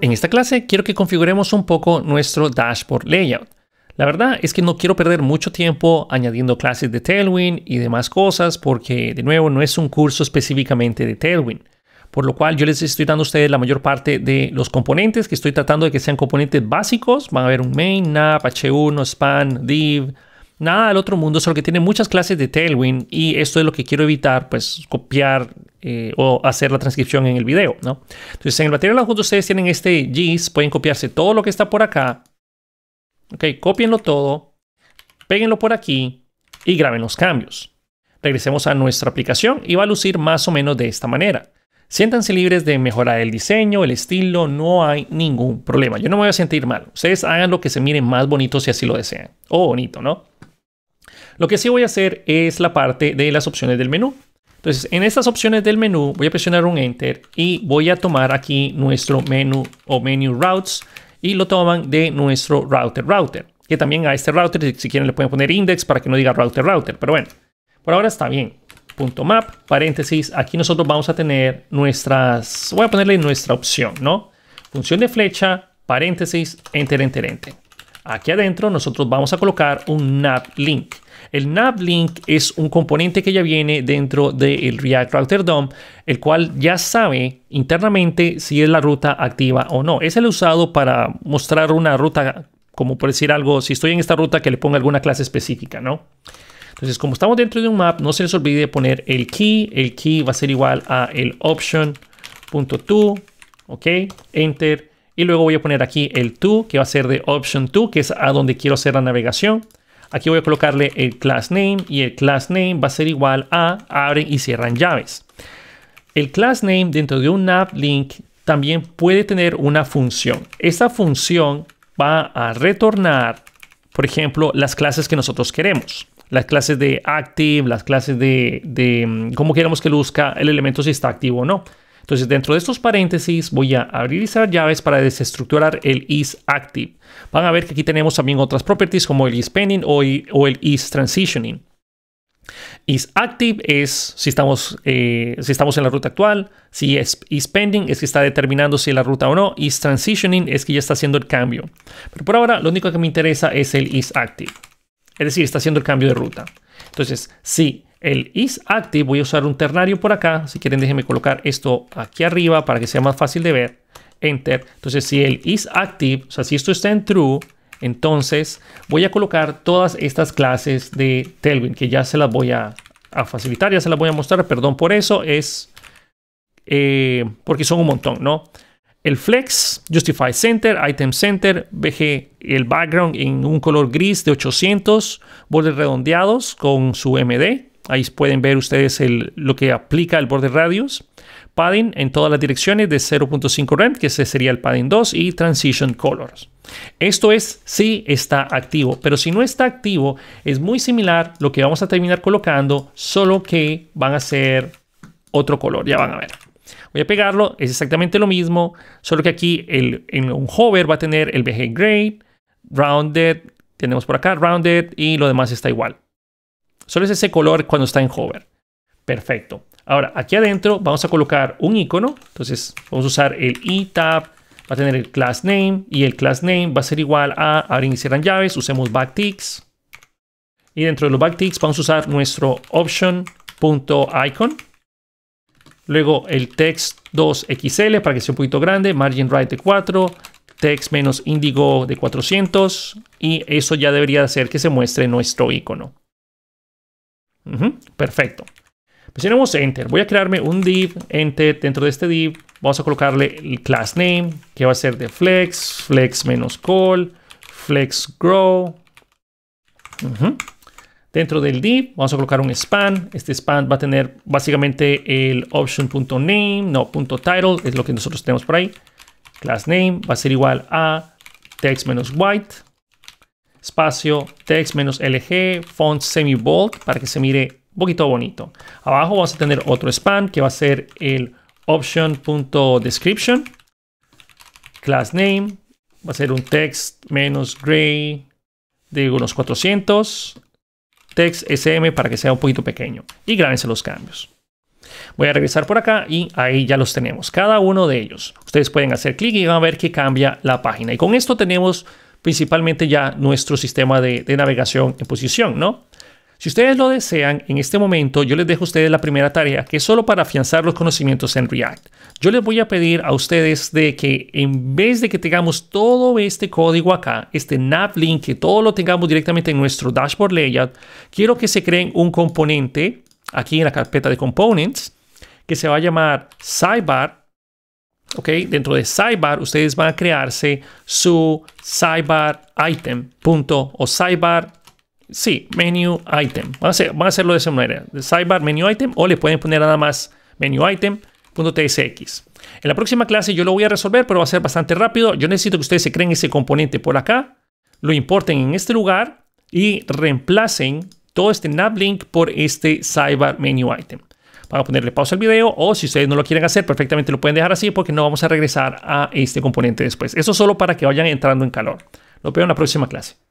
En esta clase quiero que configuremos un poco nuestro dashboard layout. La verdad es que no quiero perder mucho tiempo añadiendo clases de Tailwind y demás cosas porque de nuevo no es un curso específicamente de Tailwind. Por lo cual yo les estoy dando a ustedes la mayor parte de los componentes que estoy tratando de que sean componentes básicos. Van a haber un main, nap, h1, span, div, nada del otro mundo, solo que tiene muchas clases de Tailwind y esto es lo que quiero evitar, pues copiar eh, o hacer la transcripción en el video, ¿no? Entonces, en el material adjunto ustedes tienen este GIS, pueden copiarse todo lo que está por acá. Ok, copienlo todo, peguenlo por aquí y graben los cambios. Regresemos a nuestra aplicación y va a lucir más o menos de esta manera. Siéntanse libres de mejorar el diseño, el estilo, no hay ningún problema. Yo no me voy a sentir mal. Ustedes hagan lo que se miren más bonito si así lo desean. O bonito, ¿no? Lo que sí voy a hacer es la parte de las opciones del menú. Entonces, en estas opciones del menú, voy a presionar un Enter y voy a tomar aquí nuestro menú o menu routes y lo toman de nuestro router router. Que también a este router, si quieren, le pueden poner index para que no diga router router. Pero bueno, por ahora está bien. Punto map, paréntesis, aquí nosotros vamos a tener nuestras, voy a ponerle nuestra opción, ¿no? Función de flecha, paréntesis, enter, enter, enter. Aquí adentro nosotros vamos a colocar un nap link. El NavLink link es un componente que ya viene dentro del React Router DOM, el cual ya sabe internamente si es la ruta activa o no. Es el usado para mostrar una ruta, como por decir algo, si estoy en esta ruta que le ponga alguna clase específica, ¿no? Entonces, como estamos dentro de un map, no se les olvide poner el key. El key va a ser igual a el option.to, ¿ok? Enter. Y luego voy a poner aquí el to, que va a ser de option to, que es a donde quiero hacer la navegación. Aquí voy a colocarle el class name y el class name va a ser igual a abren y cierran llaves. El class name dentro de un app link también puede tener una función. Esta función va a retornar, por ejemplo, las clases que nosotros queremos. Las clases de active, las clases de, de mm, cómo queremos que luzca el elemento si está activo o no. Entonces dentro de estos paréntesis voy a abrir y cerrar llaves para desestructurar el isActive. Van a ver que aquí tenemos también otras properties como el isPending o, o el isTransitioning. IsActive es si estamos, eh, si estamos en la ruta actual, si es isPending es que está determinando si la ruta o no, isTransitioning es que ya está haciendo el cambio. Pero por ahora lo único que me interesa es el isActive, es decir, está haciendo el cambio de ruta. Entonces, si el isActive, voy a usar un ternario por acá. Si quieren, déjenme colocar esto aquí arriba para que sea más fácil de ver. Enter. Entonces, si el isActive, o sea, si esto está en true, entonces voy a colocar todas estas clases de Tailwind que ya se las voy a, facilitar, ya se las voy a mostrar. Perdón por eso, es eh, porque son un montón, ¿no? el Flex, Justify Center, Item Center, BG, el background en un color gris de 800, bordes redondeados con su MD, Ahí pueden ver ustedes lo que aplica el border radius. Padding en todas las direcciones de 0.5 rem, que ese sería el padding 2, y transition colors. Esto es si está activo, pero si no está activo es muy similar lo que vamos a terminar colocando, solo que van a ser otro color, ya van a ver. Voy a pegarlo, es exactamente lo mismo, solo que aquí en un hover va a tener el BG gray, Rounded, tenemos por acá Rounded y lo demás está igual. Solo es ese color cuando está en hover. Perfecto. Ahora, aquí adentro vamos a colocar un icono. Entonces, vamos a usar el iTab. Va a tener el class name y el class name va a ser igual a abrir y cierran llaves. Usemos backticks. Y dentro de los backticks vamos a usar nuestro option.icon. Luego el text 2xl para que sea un poquito grande, margin right de 4, text menos índigo de 400 y eso ya debería hacer que se muestre nuestro icono perfecto. Presionamos Enter. Voy a crearme un div, Enter, dentro de este div. Vamos a colocarle el class name, que va a ser de flex, flex menos call, flex grow. Dentro del div vamos a colocar un span. Este span va a tener básicamente el option.name, no .title, es lo que nosotros tenemos por ahí. Class name va a ser igual a text white espacio text-lg, font semi-bold para que se mire un poquito bonito. Abajo vamos a tener otro span que va a ser el option.description, class name, va a ser un text menos gray de unos 400, text sm para que sea un poquito pequeño y grábense los cambios. Voy a regresar por acá y ahí ya los tenemos, cada uno de ellos. Ustedes pueden hacer clic y van a ver que cambia la página. Y con esto tenemos principalmente ya nuestro sistema de, navegación en posición, ¿no? Si ustedes lo desean, en este momento yo les dejo a ustedes la primera tarea, que es solo para afianzar los conocimientos en React. Yo les voy a pedir a ustedes de que en vez de que tengamos todo este código acá, este nav link, que todo lo tengamos directamente en nuestro dashboard layout, quiero que se creen un componente aquí en la carpeta de components que se va a llamar sidebar ¿ok? Dentro de Sidebar, ustedes van a crearse su Sidebar Item, punto, o Sidebar, sí, Menu Item. Van a, hacerlo de esa manera, Sidebar Menu Item, o le pueden poner nada más Menu Item, punto .tsx. En la próxima clase yo lo voy a resolver, pero va a ser bastante rápido. Yo necesito que ustedes se creen ese componente por acá, lo importen en este lugar y reemplacen todo este nav link por este sidebar menu item para a ponerle pausa al video o si ustedes no lo quieren hacer, perfectamente lo pueden dejar así porque no vamos a regresar a este componente después. Eso solo para que vayan entrando en calor. Lo veo en la próxima clase.